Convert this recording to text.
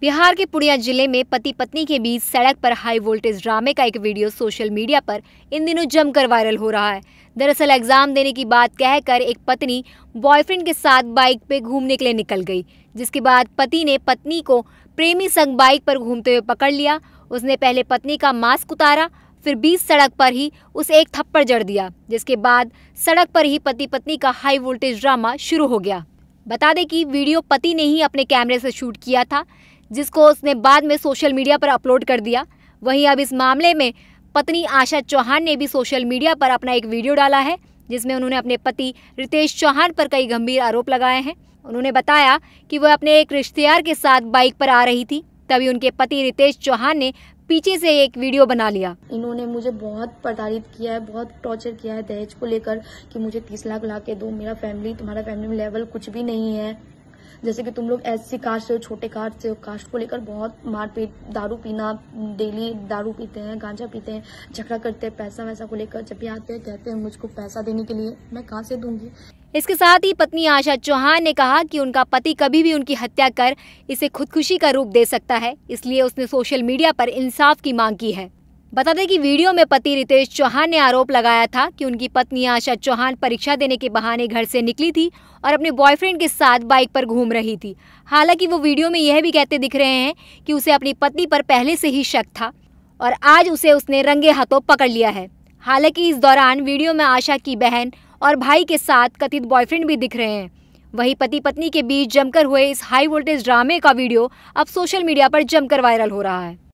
बिहार के पूर्णिया जिले में पति पत्नी के बीच सड़क पर हाई वोल्टेज ड्रामे का एक वीडियो सोशल मीडिया पर इन दिनों जमकर वायरल हो रहा है दरअसल एग्जाम देने की बात कहकर एक पत्नी बॉयफ्रेंड के साथ बाइक पे घूमने के लिए निकल गई जिसके बाद पति ने पत्नी को प्रेमी संग बाइक पर घूमते हुए पकड़ लिया उसने पहले पत्नी का मास्क उतारा फिर बीच सड़क पर ही उसे एक थप्पड़ जड़ दिया जिसके बाद सड़क पर ही पति पत्नी का हाई वोल्टेज ड्रामा शुरू हो गया बता दें कि वीडियो पति ने ही अपने कैमरे से शूट किया था जिसको उसने बाद में सोशल मीडिया पर अपलोड कर दिया वहीं अब इस मामले में पत्नी आशा चौहान ने भी सोशल मीडिया पर अपना एक वीडियो डाला है जिसमें उन्होंने अपने पति रितेश चौहान पर कई गंभीर आरोप लगाए हैं उन्होंने बताया कि वह अपने एक रिश्तेदार के साथ बाइक पर आ रही थी तभी उनके पति रितेश चौहान ने पीछे से एक वीडियो बना लिया इन्होंने मुझे बहुत प्रताड़ित किया है बहुत टॉर्चर किया है दहेज को लेकर कि मुझे तीस लाख ला के दो मेरा फैमिली तुम्हारा फैमिली लेवल कुछ भी नहीं है जैसे कि तुम लोग ऐसी कास्ट से छोटे कास्ट से कास्ट को लेकर बहुत मारपीट दारू पीना डेली दारू पीते हैं गांजा पीते हैं झगड़ा करते हैं पैसा वैसा को लेकर जब भी आते हैं कहते हैं मुझको पैसा देने के लिए मैं कहाँ से दूंगी इसके साथ ही पत्नी आशा चौहान ने कहा कि उनका पति कभी भी उनकी हत्या कर इसे खुदकुशी का रूप दे सकता है इसलिए उसने सोशल मीडिया पर इंसाफ की मांग की है बता दें कि वीडियो में पति रितेश चौहान ने आरोप लगाया था कि उनकी पत्नी आशा चौहान परीक्षा देने के बहाने घर से निकली थी और अपने बॉयफ्रेंड के साथ बाइक पर घूम रही थी हालांकि वो वीडियो में यह भी कहते दिख रहे हैं कि उसे अपनी पत्नी पर पहले से ही शक था और आज उसे उसने रंगे हाथों पकड़ लिया है हालांकि इस दौरान वीडियो में आशा की बहन और भाई के साथ कथित बॉयफ्रेंड भी दिख रहे हैं वहीं पति पत्नी के बीच जमकर हुए इस हाई वोल्टेज ड्रामे का वीडियो अब सोशल मीडिया पर जमकर वायरल हो रहा है